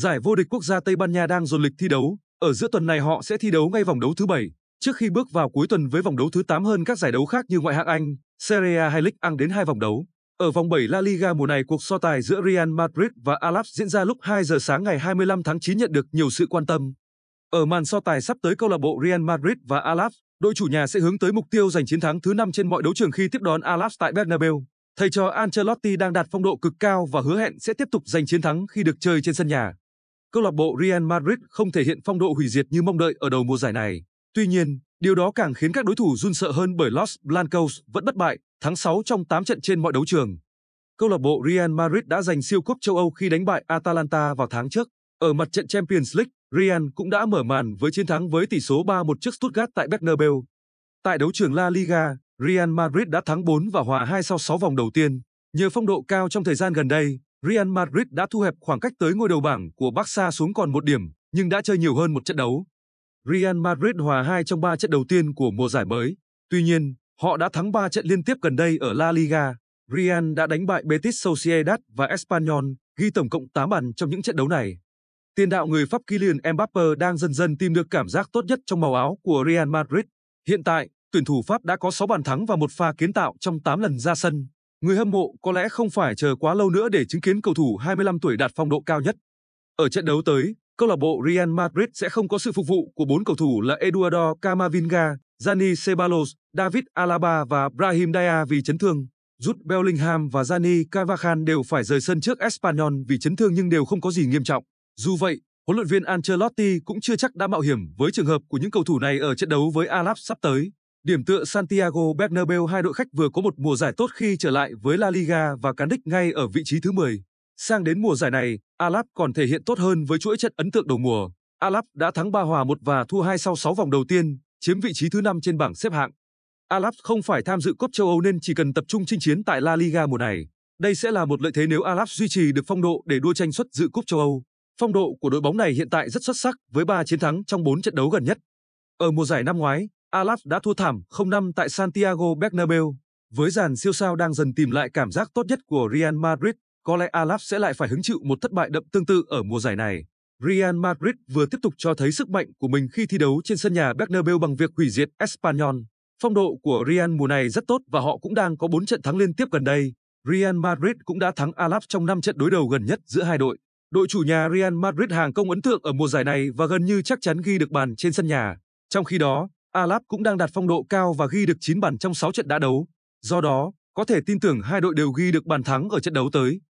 Giải vô địch quốc gia Tây Ban Nha đang dồn lịch thi đấu, ở giữa tuần này họ sẽ thi đấu ngay vòng đấu thứ 7, trước khi bước vào cuối tuần với vòng đấu thứ 8 hơn các giải đấu khác như Ngoại hạng Anh, Serie A hay League Anh đến hai vòng đấu. Ở vòng 7 La Liga mùa này, cuộc so tài giữa Real Madrid và Alaves diễn ra lúc 2 giờ sáng ngày 25 tháng 9 nhận được nhiều sự quan tâm. Ở màn so tài sắp tới câu lạc bộ Real Madrid và Alaves, đội chủ nhà sẽ hướng tới mục tiêu giành chiến thắng thứ 5 trên mọi đấu trường khi tiếp đón Alaves tại Bernabeu. Thầy trò Ancelotti đang đạt phong độ cực cao và hứa hẹn sẽ tiếp tục giành chiến thắng khi được chơi trên sân nhà câu lạc bộ Real Madrid không thể hiện phong độ hủy diệt như mong đợi ở đầu mùa giải này. Tuy nhiên, điều đó càng khiến các đối thủ run sợ hơn bởi Los Blancos vẫn bất bại, thắng 6 trong 8 trận trên mọi đấu trường. Câu lạc bộ Real Madrid đã giành siêu cúp châu Âu khi đánh bại Atalanta vào tháng trước. Ở mặt trận Champions League, Real cũng đã mở màn với chiến thắng với tỷ số 3-1 trước Stuttgart tại Bernabeu. Tại đấu trường La Liga, Real Madrid đã thắng 4 và hòa 2 sau 6 vòng đầu tiên. Nhờ phong độ cao trong thời gian gần đây, Real Madrid đã thu hẹp khoảng cách tới ngôi đầu bảng của Barca xuống còn một điểm, nhưng đã chơi nhiều hơn một trận đấu. Real Madrid hòa 2 trong 3 trận đầu tiên của mùa giải mới. Tuy nhiên, họ đã thắng 3 trận liên tiếp gần đây ở La Liga. Real đã đánh bại Betis Sociedad và Espanyol, ghi tổng cộng 8 bàn trong những trận đấu này. Tiền đạo người Pháp Kylian Mbappe đang dần dần tìm được cảm giác tốt nhất trong màu áo của Real Madrid. Hiện tại, tuyển thủ Pháp đã có 6 bàn thắng và một pha kiến tạo trong 8 lần ra sân người hâm mộ có lẽ không phải chờ quá lâu nữa để chứng kiến cầu thủ 25 tuổi đạt phong độ cao nhất. Ở trận đấu tới, câu lạc bộ Real Madrid sẽ không có sự phục vụ của bốn cầu thủ là Eduardo Camavinga, Dani Ceballos, David Alaba và Brahim Dia vì chấn thương. Jude Bellingham và Dani Carvajal đều phải rời sân trước Espanyol vì chấn thương nhưng đều không có gì nghiêm trọng. Dù vậy, huấn luyện viên Ancelotti cũng chưa chắc đã mạo hiểm với trường hợp của những cầu thủ này ở trận đấu với Alab sắp tới. Điểm tựa Santiago Bernabeu hai đội khách vừa có một mùa giải tốt khi trở lại với La Liga và cán đích ngay ở vị trí thứ 10. Sang đến mùa giải này, Alap còn thể hiện tốt hơn với chuỗi trận ấn tượng đầu mùa. Alap đã thắng 3 hòa 1 và thua 2 sau 6 vòng đầu tiên, chiếm vị trí thứ 5 trên bảng xếp hạng. Alap không phải tham dự cúp châu Âu nên chỉ cần tập trung chinh chiến tại La Liga mùa này. Đây sẽ là một lợi thế nếu Alap duy trì được phong độ để đua tranh suất dự cúp châu Âu. Phong độ của đội bóng này hiện tại rất xuất sắc với 3 chiến thắng trong 4 trận đấu gần nhất. Ở mùa giải năm ngoái, Alas đã thua thảm 0-5 tại Santiago Bernabeu. Với dàn siêu sao đang dần tìm lại cảm giác tốt nhất của Real Madrid, có lẽ Alas sẽ lại phải hứng chịu một thất bại đậm tương tự ở mùa giải này. Real Madrid vừa tiếp tục cho thấy sức mạnh của mình khi thi đấu trên sân nhà Bernabeu bằng việc hủy diệt Espanyol. Phong độ của Real mùa này rất tốt và họ cũng đang có 4 trận thắng liên tiếp gần đây. Real Madrid cũng đã thắng Alas trong 5 trận đối đầu gần nhất giữa hai đội. Đội chủ nhà Real Madrid hàng công ấn tượng ở mùa giải này và gần như chắc chắn ghi được bàn trên sân nhà. Trong khi đó, Alap cũng đang đạt phong độ cao và ghi được 9 bàn trong 6 trận đã đấu. Do đó, có thể tin tưởng hai đội đều ghi được bàn thắng ở trận đấu tới.